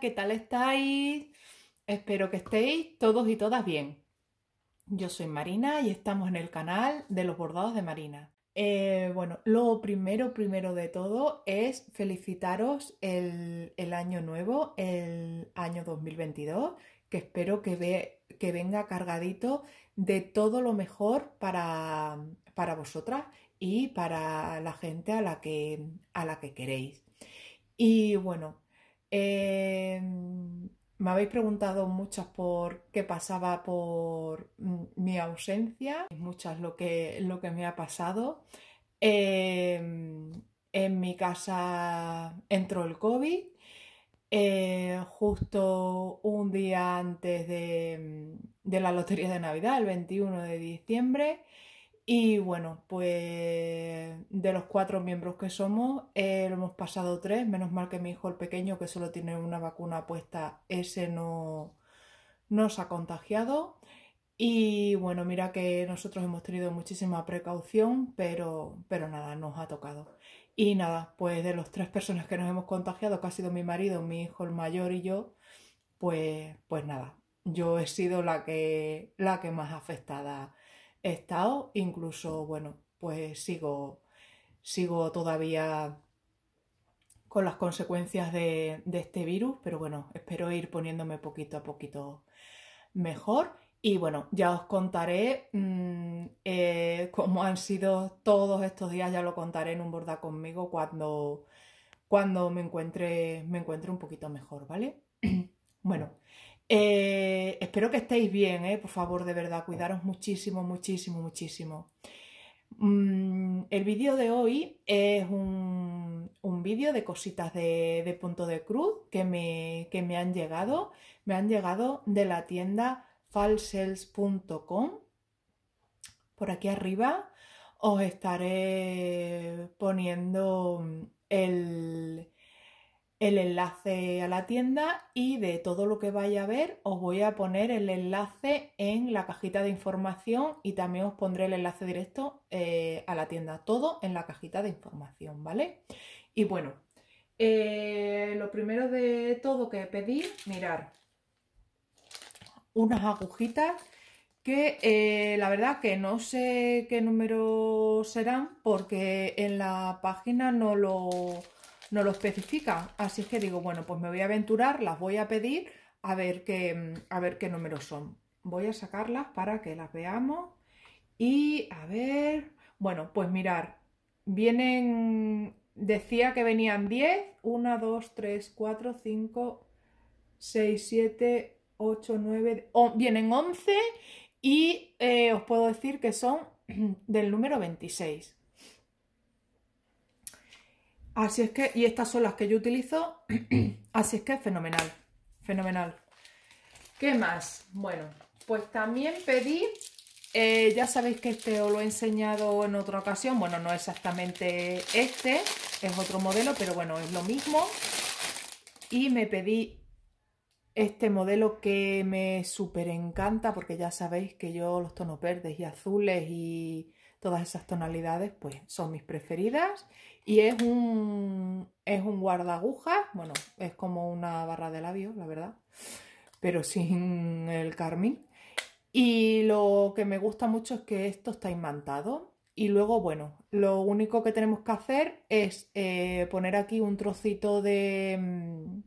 ¿qué tal estáis? Espero que estéis todos y todas bien. Yo soy Marina y estamos en el canal de los bordados de Marina. Eh, bueno, lo primero, primero de todo es felicitaros el, año nuevo, el año 2022, que espero que, ve, que venga cargadito de todo lo mejor para, para vosotras y para la gente a la que, a la que queréis. Y bueno, eh, me habéis preguntado muchas por qué pasaba por mi ausencia, muchas lo que, lo que me ha pasado. Em, en mi casa entró el COVID, eh, justo un día antes de la lotería de Navidad, el 21 de diciembre. Y bueno, pues de los cuatro miembros que somos, eh, lo hemos pasado tres. Menos mal que mi hijo el pequeño, que solo tiene una vacuna puesta, ese no nos ha contagiado. Y bueno, mira que nosotros hemos tenido muchísima precaución, pero, pero nada, nos ha tocado. Y nada, pues de las tres personas que nos hemos contagiado, que ha sido mi marido, mi hijo el mayor y yo, pues, pues nada, yo he sido la que, la que más afectada estado, incluso, bueno, pues sigo, sigo todavía con las consecuencias de, este virus, pero bueno, espero ir poniéndome poquito a poquito mejor. Y bueno, ya os contaré mm, eh, cómo han sido todos estos días, ya lo contaré en un borda conmigo cuando, cuando me, encuentre, me encuentre un poquito mejor, ¿vale? bueno, eh, Espero que estéis bien, ¿eh? por favor, de verdad, cuidaros muchísimo, muchísimo, muchísimo. Mm, el vídeo de hoy es un, vídeo de cositas de, punto de cruz que me, que me han llegado. Me han llegado de la tienda falsels.com. Por aquí arriba os estaré poniendo el, el enlace a la tienda y de todo lo que vaya a ver os voy a poner el enlace en la cajita de información y también os pondré el enlace directo eh, a la tienda, todo en la cajita de información, ¿vale? Y bueno, eh, lo primero de todo que pedí, mirar, unas agujitas que eh, la verdad que no sé qué número serán porque en la página no lo no lo especifica. Así que digo, bueno, pues me voy a aventurar, las voy a pedir a ver qué, mm, a ver qué números son. Voy a sacarlas para que las veamos. Y a ver, bueno, pues mirar, vienen, decía que venían 10, 1, 2, 3, 4, 5, 6, 7, 8, 9, vienen 11 y eh, os puedo decir que son del número 26. Así es que, y estas son las que yo utilizo, así es que es fenomenal, fenomenal. ¿Qué más? Bueno, pues también pedí, eh, ya sabéis que este os lo he enseñado en otra ocasión, bueno, no exactamente este, es otro modelo, pero bueno, es lo mismo. Y me pedí este modelo que me súper encanta, porque ya sabéis que yo los tonos verdes y azules y todas esas tonalidades, pues son mis preferidas. Y es un, es un guardagujas, bueno, es como una barra de labios, la verdad, pero sin el carmín. Y lo que me gusta mucho es que esto está imantado. Y luego, bueno, lo único que tenemos que hacer es eh, poner aquí un trocito de, mm,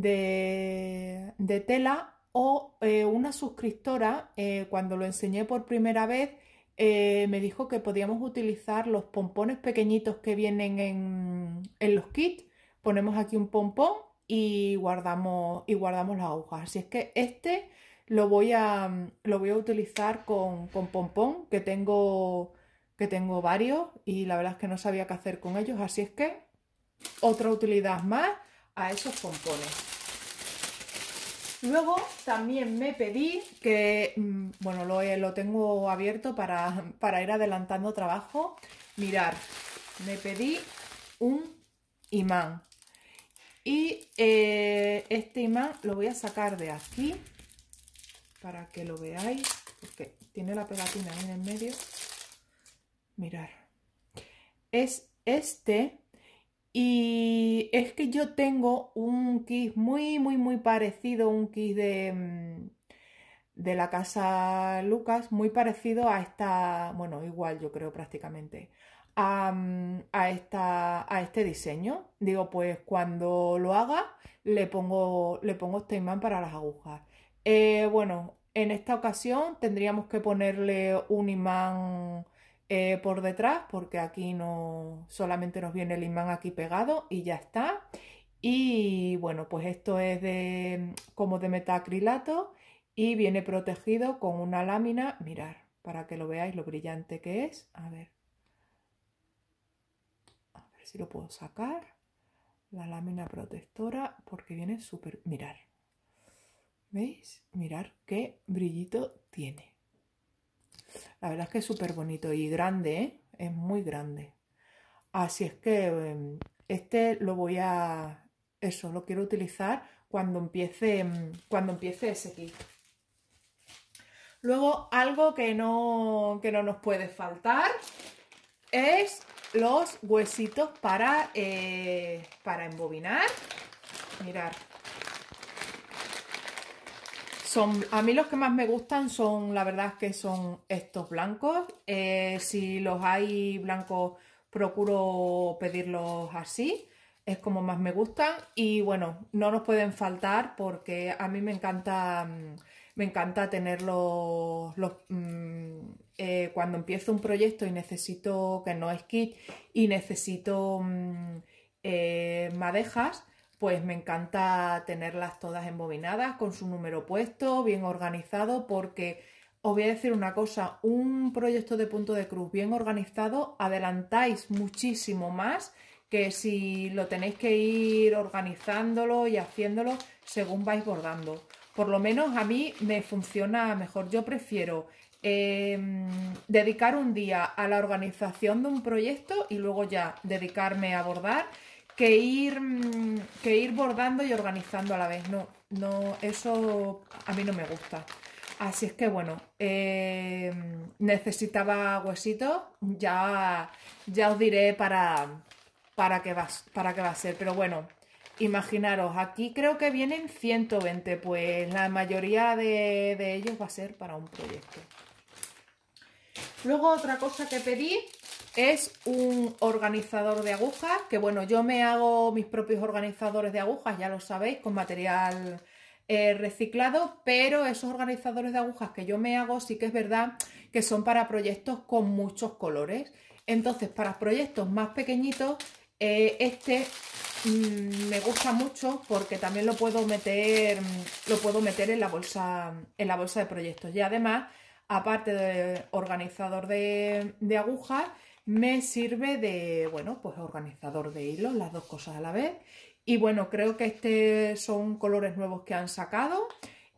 de, tela o eh, una suscriptora, eh, cuando lo enseñé por primera vez, eh, me dijo que podíamos utilizar los pompones pequeñitos que vienen en, los kits. Ponemos aquí un pompón y guardamos, y guardamos las hojas Así es que este lo voy a, lo voy a utilizar con, pompón, que tengo, que tengo varios y la verdad es que no sabía qué hacer con ellos. Así es que otra utilidad más a esos pompones. Luego también me pedí que, mm, bueno, eh, lo, tengo abierto para, ir adelantando trabajo. Mirar, me pedí un imán. Y eh, este imán lo voy a sacar de aquí para que lo veáis, porque tiene la pegatina en el medio. Mirar. Es este y es que yo tengo un kit muy, muy, muy parecido, un kit de, mm, de la casa Lucas, muy parecido a esta, bueno, igual yo creo prácticamente, a, mm, esta, a este diseño. Digo, pues cuando lo haga le pongo, le pongo este imán para las agujas. Eh, bueno, en esta ocasión tendríamos que ponerle un imán eh, por detrás porque aquí no solamente nos viene el imán aquí pegado y ya está. Y bueno, pues esto es de como de metacrilato y viene protegido con una lámina, mirar, para que lo veáis lo brillante que es. A ver. A ver si lo puedo sacar. La lámina protectora porque viene súper, mirar. ¿Veis? Mirar qué brillito tiene. La verdad es que es súper bonito y grande, ¿eh? es muy grande. Así es que em, este lo voy a... Eso, lo quiero utilizar cuando empiece, em, cuando empiece ese kit. Luego, algo que no, que no nos puede faltar es los huesitos para, eh, para embobinar. Mirar, son, a mí los que más me gustan son, la verdad que son estos blancos. Eh, si los hay blancos, procuro pedirlos así. Es como más me gustan. Y bueno, no nos pueden faltar porque a mí me encanta, mm, me encanta los... Mm, eh, cuando empiezo un proyecto y necesito, que no es kit, y necesito mm, eh, madejas, pues me encanta tenerlas todas embobinadas, con su número puesto, bien organizado, porque os voy a decir una cosa, un proyecto de punto de cruz bien organizado adelantáis muchísimo más que si lo tenéis que ir organizándolo y haciéndolo según vais bordando. Por lo menos a mí me funciona mejor. Yo prefiero em, dedicar un día a la organización de un proyecto y luego ya dedicarme a bordar Mm, que ir, bordando y organizando a la vez. No, no, eso a mí no me gusta. Así es que bueno, eh, necesitaba huesitos, ya, ya os diré para, para, qué va, para va a ser. Pero bueno, imaginaros, aquí creo que vienen 120, pues la mayoría de, de ellos va a ser para un proyecto. Luego otra cosa que pedí es un organizador de agujas, que bueno, yo me hago mis propios organizadores de agujas, ya lo sabéis, con material eh, reciclado, pero esos organizadores de agujas que yo me hago sí que es verdad que son para proyectos con muchos colores. Entonces, para proyectos más pequeñitos, eh, este mm, me gusta mucho porque también lo puedo meter, lo puedo meter en la bolsa, en la bolsa de proyectos. Y además, aparte de organizador de agujas, me sirve de, bueno, pues organizador de hilos, las dos cosas a la vez. Y bueno, creo que este son colores nuevos que han sacado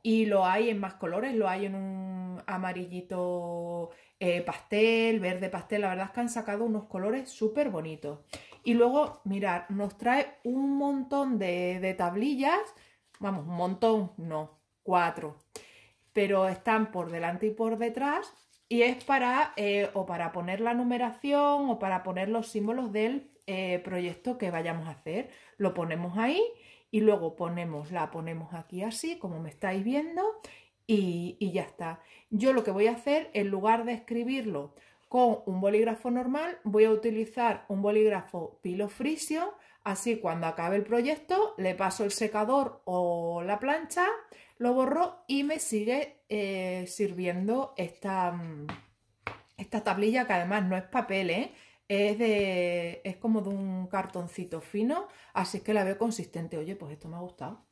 y lo hay en más colores, lo hay en un amarillito eh, pastel, verde pastel, la verdad es que han sacado unos colores súper bonitos. Y luego, mirar, nos trae un montón de, de tablillas, vamos, un montón, no, cuatro, pero están por delante y por detrás y es para, eh, o para poner la numeración o para poner los símbolos del eh, proyecto que vayamos a hacer. Lo ponemos ahí y luego ponemos, la ponemos aquí así, como me estáis viendo, y, y ya está. Yo lo que voy a hacer, en lugar de escribirlo con un bolígrafo normal, voy a utilizar un bolígrafo pilofrisio Así cuando acabe el proyecto le paso el secador o la plancha, lo borro y me sigue eh, sirviendo esta, mm, esta tablilla que además no es papel, ¿eh? Es, de, es como de un cartoncito fino, así que la veo consistente. Oye, pues esto me ha gustado.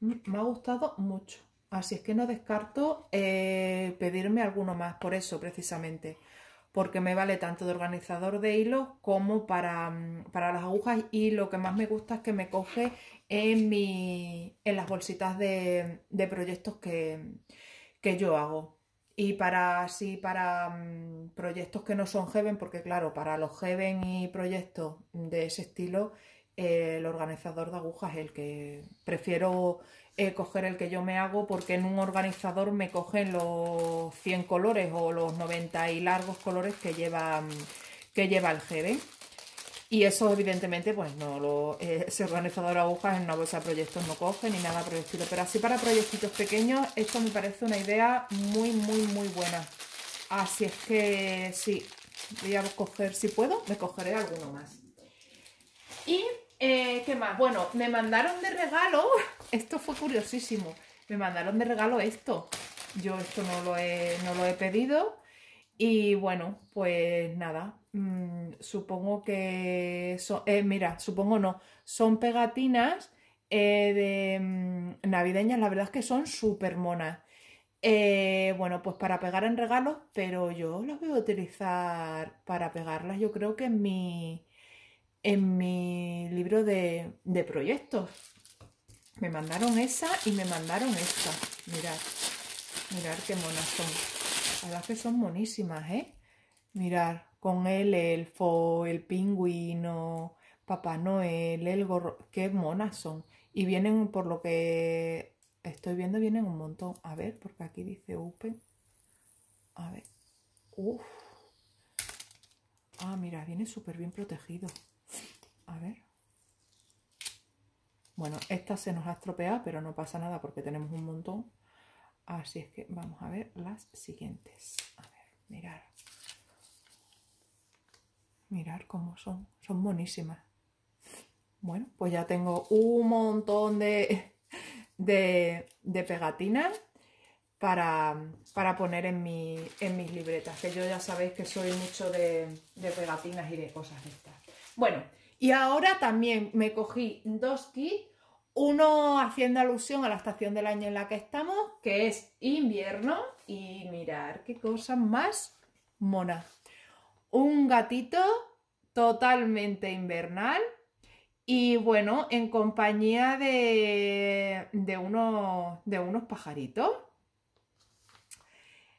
Mm, me ha gustado mucho. Así es que no descarto eh, pedirme alguno más, por eso precisamente porque me vale tanto de organizador de hilo como mm, para, las agujas y lo que más me gusta es que me coge en, en las bolsitas de, proyectos que, que, yo hago. Y para así, para mm, proyectos que no son Heaven, porque claro, para los Heaven y proyectos de ese estilo, eh, el organizador de agujas es el que prefiero eh, coger el que yo me hago porque en un organizador me cogen los 100 colores o los 90 y largos colores que lleva, mm, que lleva el GB. Y eso evidentemente pues no lo, eh, ese organizador de agujas en una bolsa de proyectos no coge ni nada proyectos Pero así para proyectitos pequeños esto me parece una idea muy muy muy buena. Así es que sí, voy a coger si puedo, me cogeré alguno más. Y eh, ¿Qué más? Bueno, me mandaron de regalo. Esto fue curiosísimo. Me mandaron de regalo esto. Yo esto no lo he, no lo he pedido. Y bueno, pues nada. Mm, supongo que son. Eh, mira, supongo no. Son pegatinas eh, mm, navideñas. La verdad es que son súper monas. bueno, pues para pegar en regalos, pero yo las voy a utilizar para pegarlas. Yo creo que en mi en mi libro de, proyectos. Me mandaron esa y me mandaron esta. Mirad, mirad qué monas son. La verdad que son monísimas, ¿eh? Mirad, con el elfo, el pingüino, Papá Noel, el gorro. Qué monas son. Y vienen, por lo que estoy viendo, vienen un montón. A ver, porque aquí dice open. A ver. uff Ah, mira, viene súper bien protegido. A ver. Bueno, esta se nos ha estropeado, pero no pasa nada porque tenemos un montón. Así es que vamos a ver las siguientes. A ver, mirar. Mirar cómo son. Son buenísimas Bueno, pues ya tengo un montón de, de, pegatinas para, poner en, mi, en, mis libretas, que yo ya sabéis que soy mucho de, de pegatinas y de cosas de estas. Bueno, y ahora también me cogí dos kits, uno haciendo alusión a la estación del año en la que estamos, que es invierno, y mirar qué cosa más mona. Un gatito totalmente invernal y bueno, en compañía de, de, de unos pajaritos.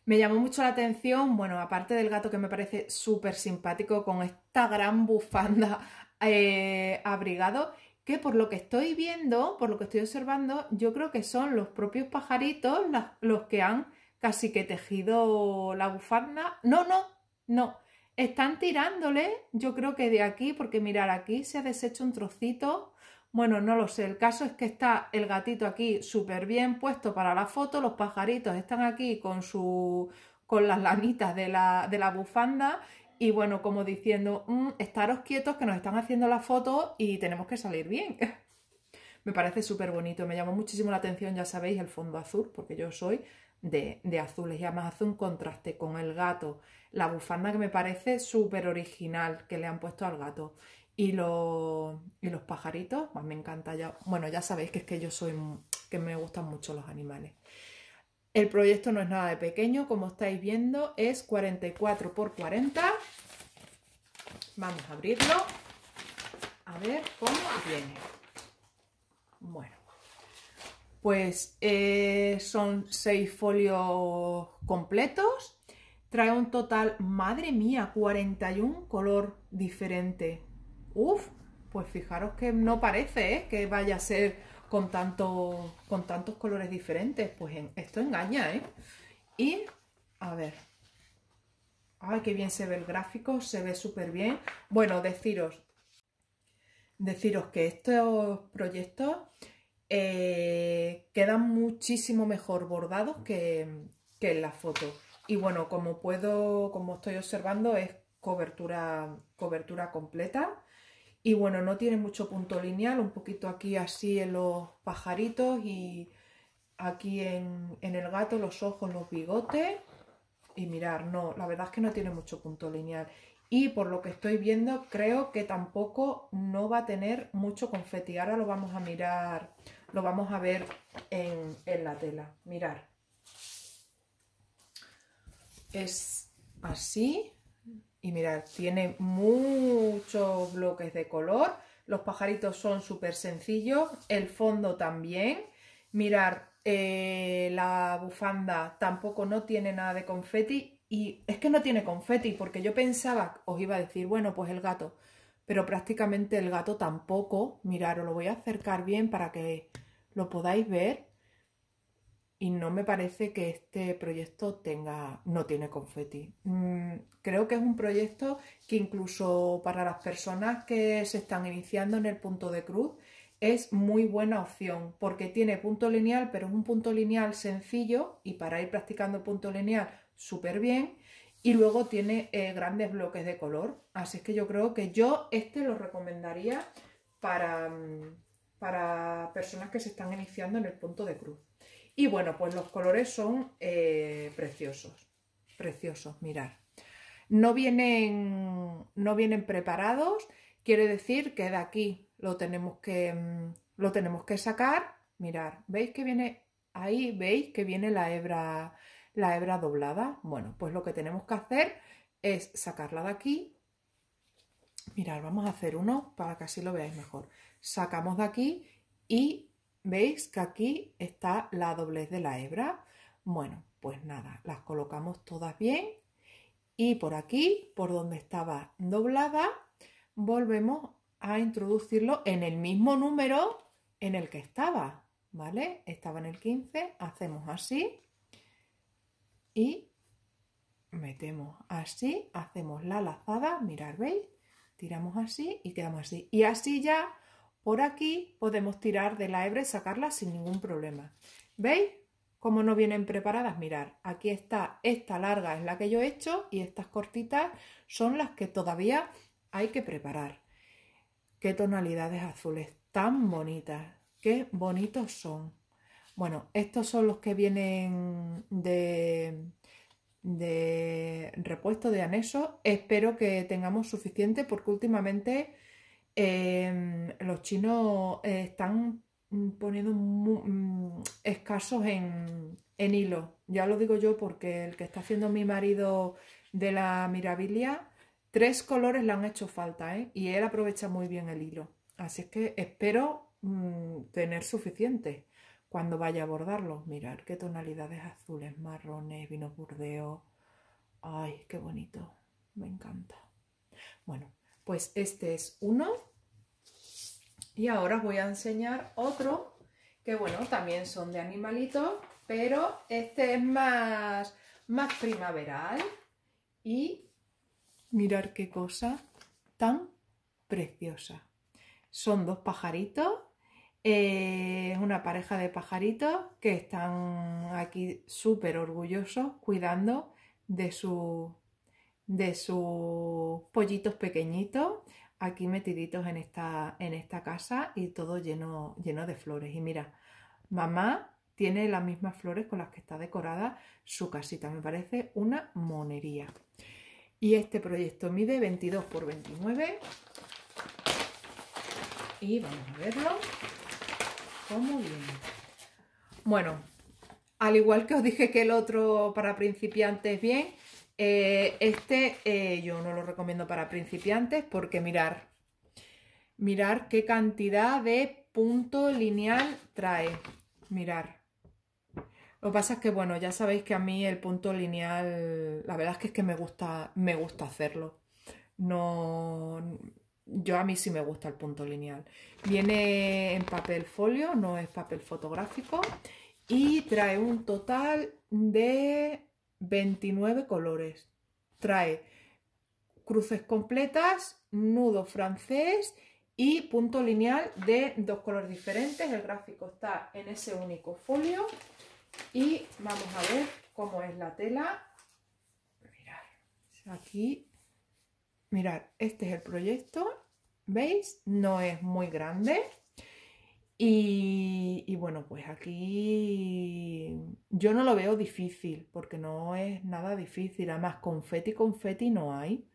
Me llamó mucho la atención, bueno, aparte del gato que me parece súper simpático con esta gran bufanda eh, abrigado, que por lo que estoy viendo, por lo que estoy observando, yo creo que son los propios pajaritos los que han casi que tejido la bufanda. No, no, no. Están tirándole, yo creo que de aquí, porque mirar aquí se ha deshecho un trocito. Bueno, no lo sé. El caso es que está el gatito aquí súper bien puesto para la foto. Los pajaritos están aquí con su con las lanitas de la, de la bufanda y bueno, como diciendo, mm, estaros quietos que nos están haciendo la foto y tenemos que salir bien. me parece súper bonito, me llamó muchísimo la atención, ya sabéis, el fondo azul, porque yo soy de, azules y además hace un contraste con el gato, la bufanda que me parece súper original que le han puesto al gato. Y, y los pajaritos, más pues me encanta ya. Bueno, ya sabéis que es que yo soy, que me gustan mucho los animales. El proyecto no es nada de pequeño, como estáis viendo, es 44 por 40. Vamos a abrirlo, a ver cómo viene. Bueno, pues eh, son seis folios completos. Trae un total, madre mía, 41 color diferente. Uf, pues fijaros que no parece eh, que vaya a ser con, con tantos colores diferentes. Pues esto engaña, ¿eh? Y, a ver... Ay, qué bien se ve el gráfico, se ve súper bien. Bueno, deciros, deciros que estos proyectos eh, quedan muchísimo mejor bordados que, que, en la foto. Y bueno, como puedo, como estoy observando, es cobertura, cobertura completa. Y bueno, no tiene mucho punto lineal, un poquito aquí así en los pajaritos y aquí en, en el gato, los ojos, los bigotes. Y mirar, no, la verdad es que no tiene mucho punto lineal. Y por lo que estoy viendo, creo que tampoco no va a tener mucho confeti. Ahora lo vamos a mirar, lo vamos a ver en, en la tela. Mirar. Es así. Y mirad, tiene muchos bloques de color. Los pajaritos son súper sencillos. El fondo también. Mirar eh, la bufanda tampoco no tiene nada de confeti. Y es que no tiene confeti, porque yo pensaba, os iba a decir, bueno, pues el gato. Pero prácticamente el gato tampoco. Mirar, os lo voy a acercar bien para que lo podáis ver y no me parece que este proyecto tenga, no tiene confeti. Mm, creo que es un proyecto que incluso para las personas que se están iniciando en el punto de cruz es muy buena opción porque tiene punto lineal, pero es un punto lineal sencillo y para ir practicando el punto lineal súper bien. Y luego tiene eh, grandes bloques de color. Así que yo creo que yo este lo recomendaría para, mm, para personas que se están iniciando en el punto de cruz. Y bueno, pues los colores son eh, preciosos, preciosos, mirad. No vienen, no vienen preparados, quiere decir que de aquí lo tenemos que, mm, lo tenemos que sacar. Mirar, ¿veis que viene ahí? ¿Veis que viene la hebra, la hebra doblada? Bueno, pues lo que tenemos que hacer es sacarla de aquí. Mirad, vamos a hacer uno para que así lo veáis mejor. Sacamos de aquí y ¿Veis que aquí está la doblez de la hebra? Bueno, pues nada, las colocamos todas bien y por aquí, por donde estaba doblada, volvemos a introducirlo en el mismo número en el que estaba, ¿vale? Estaba en el 15, hacemos así y metemos así, hacemos la lazada, mirar, ¿veis? Tiramos así y quedamos así. Y así ya por aquí podemos tirar de la hebra y sacarla sin ningún problema. ¿Veis? cómo no vienen preparadas, mirar, aquí está, esta larga es la que yo he hecho y estas cortitas son las que todavía hay que preparar. Qué tonalidades azules tan bonitas, qué bonitos son. Bueno, estos son los que vienen de repuesto de anexo. Espero que tengamos suficiente porque últimamente Em, los chinos eh, están poniendo mm, escasos en, hilo. Ya lo digo yo porque el que está haciendo mi marido de la mirabilia, tres colores le han hecho falta, ¿eh? Y él aprovecha muy bien el hilo. Así que espero mm, tener suficiente cuando vaya a bordarlo. Mirar qué tonalidades azules, marrones, vino burdeos. Ay, qué bonito. Me encanta. Bueno, pues este es uno. Y ahora os voy a enseñar otro, que bueno, también son de animalitos, pero este es más, más primaveral. Y mirar qué cosa tan preciosa. Son dos pajaritos eh, es una pareja de pajaritos que están aquí súper orgullosos cuidando de su de sus pollitos pequeñitos aquí metiditos en esta, en esta casa y todo lleno, lleno de flores. Y mira, mamá tiene las mismas flores con las que está decorada su casita. Me parece una monería. Y este proyecto mide 22 por 29. Y vamos a verlo cómo viene. Bueno, al igual que os dije que el otro para principiantes bien, eh, este eh, yo no lo recomiendo para principiantes porque mirar, mirar qué cantidad de punto lineal trae. Mirar. Lo que pasa es que, bueno, ya sabéis que a mí el punto lineal, la verdad es que es que me gusta, me gusta hacerlo. No, yo a mí sí me gusta el punto lineal. Viene en papel folio, no es papel fotográfico. Y trae un total de 29 colores. Trae cruces completas, nudo francés y punto lineal de dos colores diferentes. El gráfico está en ese único folio y vamos a ver cómo es la tela. Mirad, aquí, mirad, este es el proyecto, ¿veis? No es muy grande, y, bueno, pues aquí yo no lo veo difícil, porque no es nada difícil. Además, confeti, confeti no hay.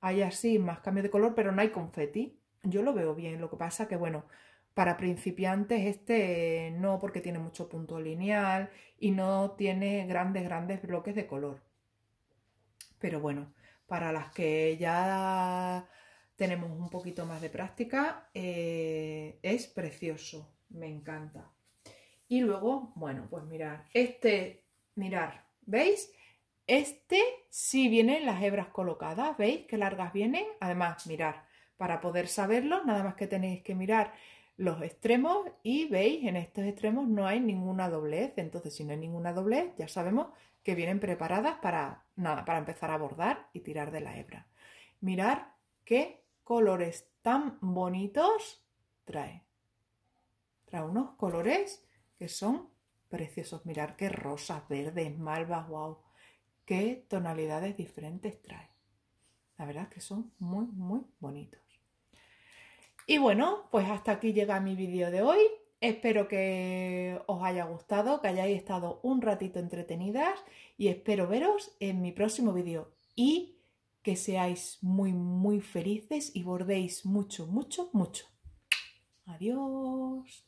Hay así más cambio de color, pero no hay confeti. Yo lo veo bien. Lo que pasa que, bueno, para principiantes este no, porque tiene mucho punto lineal y no tiene grandes, grandes bloques de color. Pero bueno, para las que ya tenemos un poquito más de práctica, eh, es precioso, me encanta. Y luego, bueno, pues mirar, este, mirar, ¿veis? Este sí vienen las hebras colocadas, ¿veis qué largas vienen? Además, mirar, para poder saberlo, nada más que tenéis que mirar los extremos y veis, en estos extremos no hay ninguna doblez, entonces si no hay ninguna doblez, ya sabemos que vienen preparadas para, nada, para empezar a bordar y tirar de la hebra. Mirar que colores tan bonitos trae. Trae unos colores que son preciosos. Mirar qué rosas, verdes, malvas, wow. Qué tonalidades diferentes trae. La verdad que son muy, muy bonitos. Y bueno, pues hasta aquí llega mi vídeo de hoy. Espero que os haya gustado, que hayáis estado un ratito entretenidas y espero veros en mi próximo vídeo. Y que seáis muy, muy felices y bordéis mucho, mucho, mucho. Adiós.